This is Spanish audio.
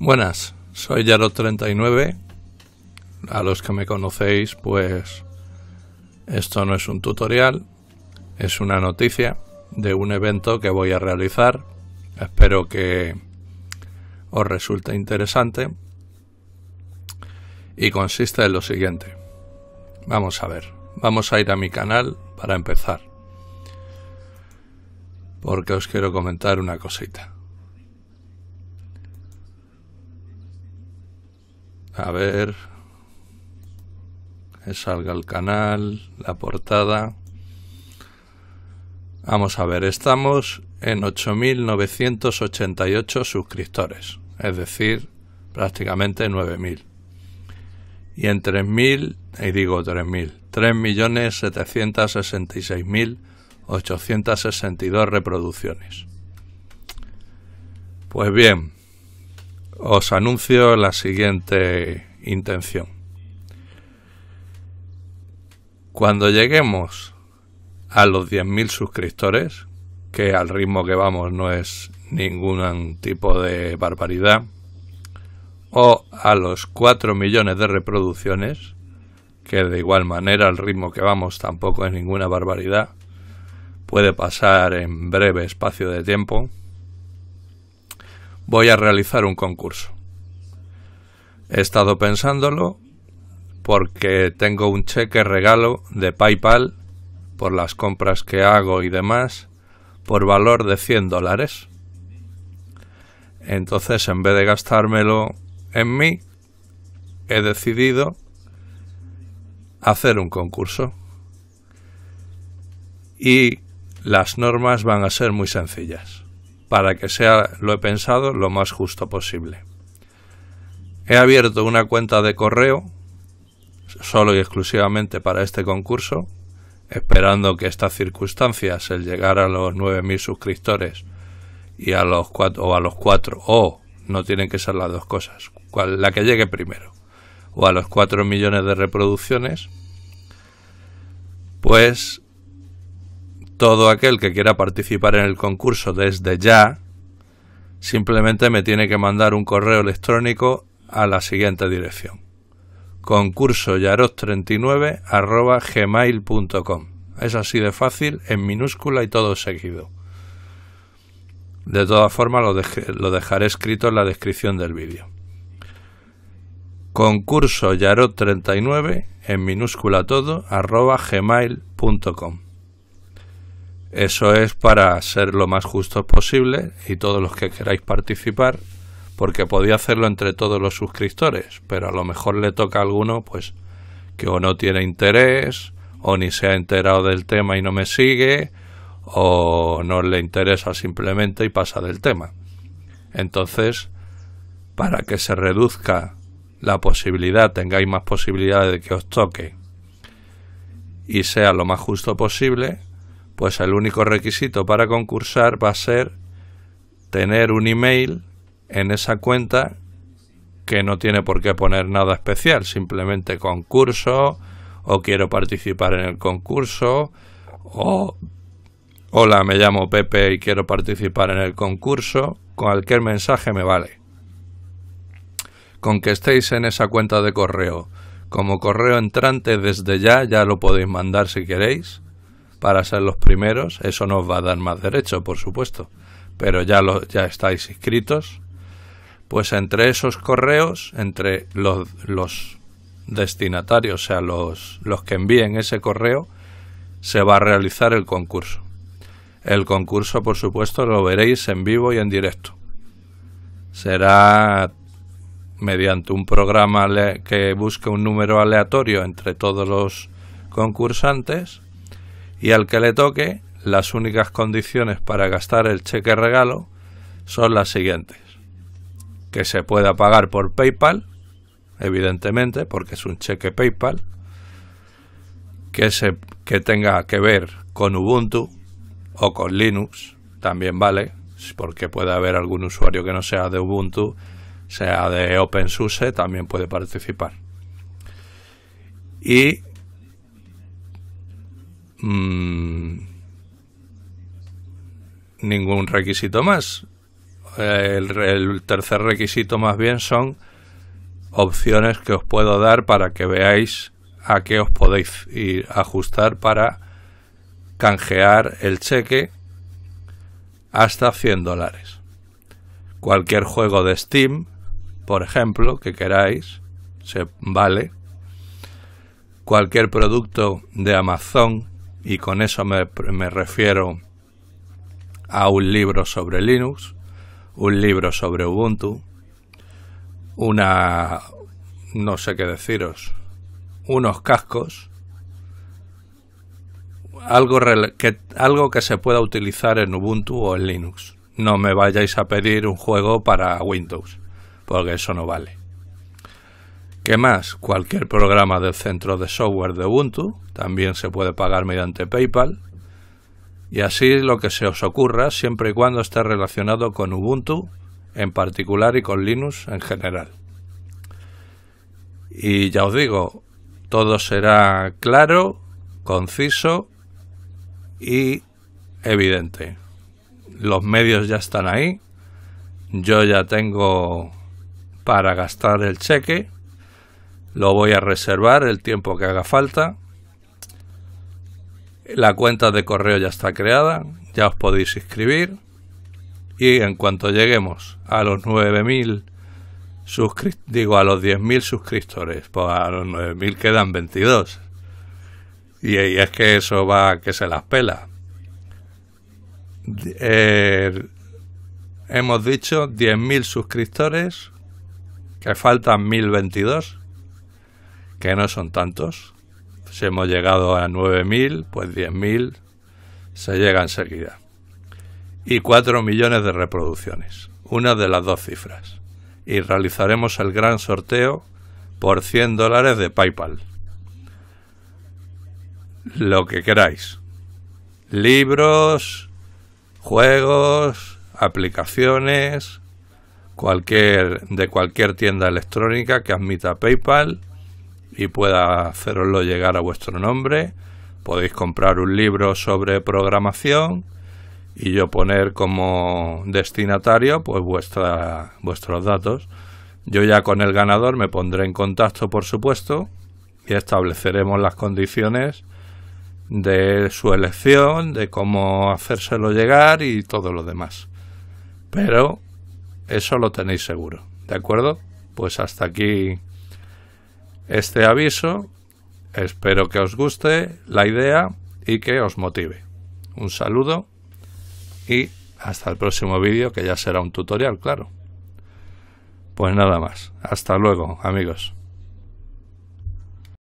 Buenas, soy Yarot39. A los que me conocéis, pues esto no es un tutorial, es una noticia de un evento que voy a realizar. Espero que os resulte interesante. Y consiste en lo siguiente. Vamos a ver, vamos a ir a mi canal para empezar. Porque os quiero comentar una cosita. A ver. Que salga el canal, la portada. Vamos a ver, estamos en 8.988 suscriptores, es decir, prácticamente 9.000. Y en 3.000, y digo 3.000, 3.766.862 reproducciones. Pues bien, os anuncio la siguiente intención. Cuando lleguemos a los 10.000 suscriptores, que al ritmo que vamos no es ningún tipo de barbaridad, o a los 4 millones de reproducciones, que de igual manera al ritmo que vamos tampoco es ninguna barbaridad, puede pasar en breve espacio de tiempo, voy a realizar un concurso. He estado pensándolo porque tengo un cheque regalo de PayPal por las compras que hago y demás por valor de 100 dólares. Entonces, en vez de gastármelo en mí, he decidido hacer un concurso. Y las normas van a ser muy sencillas para que sea, lo he pensado, lo más justo posible. He abierto una cuenta de correo solo y exclusivamente para este concurso, esperando que estas circunstancias, el llegar a los 9.000 suscriptores y a los 4, o a los 4, o no tienen que ser las dos cosas, cual, la que llegue primero, o a los 4 millones de reproducciones, pues todo aquel que quiera participar en el concurso desde ya, simplemente me tiene que mandar un correo electrónico a la siguiente dirección. Concurso 39gmailcom gmail.com. Es así de fácil, en minúscula y todo seguido. De todas formas, lo, dejaré escrito en la descripción del vídeo. Concurso 39 en minúscula todo gmail.com. Eso es para ser lo más justo posible y todos los que queráis participar, porque podía hacerlo entre todos los suscriptores, pero a lo mejor le toca a alguno pues que o no tiene interés, o ni se ha enterado del tema y no me sigue, o no le interesa simplemente y pasa del tema. Entonces, para que se reduzca la posibilidad, tengáis más posibilidades de que os toque y sea lo más justo posible, pues el único requisito para concursar va a ser tener un email en esa cuenta que no tiene por qué poner nada especial, simplemente concurso o quiero participar en el concurso o hola, me llamo Pepe y quiero participar en el concurso, cualquier mensaje me vale. Con que estéis en esa cuenta de correo como correo entrante desde ya, ya lo podéis mandar si queréis para ser los primeros, eso nos va a dar más derecho, por supuesto, pero ya, ya estáis inscritos. Pues entre esos correos, entre los, destinatarios, o sea, los, los que envíen ese correo, se va a realizar el concurso. El concurso, por supuesto, lo veréis en vivo y en directo. Será mediante un programa que busque un número aleatorio entre todos los concursantes y al que le toque, las únicas condiciones para gastar el cheque regalo son las siguientes. Que se pueda pagar por PayPal, evidentemente, porque es un cheque PayPal. Que, se, que tenga que ver con Ubuntu o con Linux, también vale, porque puede haber algún usuario que no sea de Ubuntu, sea de OpenSUSE, también puede participar. Y Mm, ningún requisito más. El, tercer requisito más bien son opciones que os puedo dar para que veáis a qué os podéis ir ajustar para canjear el cheque hasta 100 dólares. Cualquier juego de Steam, por ejemplo, que queráis, se vale. Cualquier producto de Amazon y con eso me, me refiero a un libro sobre Linux, un libro sobre Ubuntu, una... no sé qué deciros, unos cascos, algo que, algo que se pueda utilizar en Ubuntu o en Linux. No me vayáis a pedir un juego para Windows, porque eso no vale. ¿Qué más? Cualquier programa del centro de software de Ubuntu también se puede pagar mediante PayPal. Y así lo que se os ocurra siempre y cuando esté relacionado con Ubuntu en particular y con Linux en general. Y ya os digo, todo será claro, conciso y evidente. Los medios ya están ahí. Yo ya tengo para gastar el cheque lo voy a reservar el tiempo que haga falta. La cuenta de correo ya está creada, ya os podéis inscribir. Y en cuanto lleguemos a los 9.000, digo a los 10.000 suscriptores, pues a los 9.000 quedan 22. Y, es que eso va que se las pela. Eh, hemos dicho 10.000 suscriptores, que faltan 1022 que no son tantos. Si pues hemos llegado a 9.000, pues 10.000 se llega enseguida. Y 4 millones de reproducciones, una de las dos cifras. Y realizaremos el gran sorteo por 100 dólares de PayPal. Lo que queráis. Libros, juegos, aplicaciones, cualquier de cualquier tienda electrónica que admita PayPal y pueda haceroslo llegar a vuestro nombre. Podéis comprar un libro sobre programación y yo poner como destinatario pues vuestra, vuestros datos. Yo ya con el ganador me pondré en contacto, por supuesto, y estableceremos las condiciones de su elección, de cómo hacérselo llegar y todo lo demás. Pero eso lo tenéis seguro, ¿de acuerdo? Pues hasta aquí este aviso. Espero que os guste la idea y que os motive. Un saludo y hasta el próximo vídeo que ya será un tutorial, claro. Pues nada más. Hasta luego, amigos.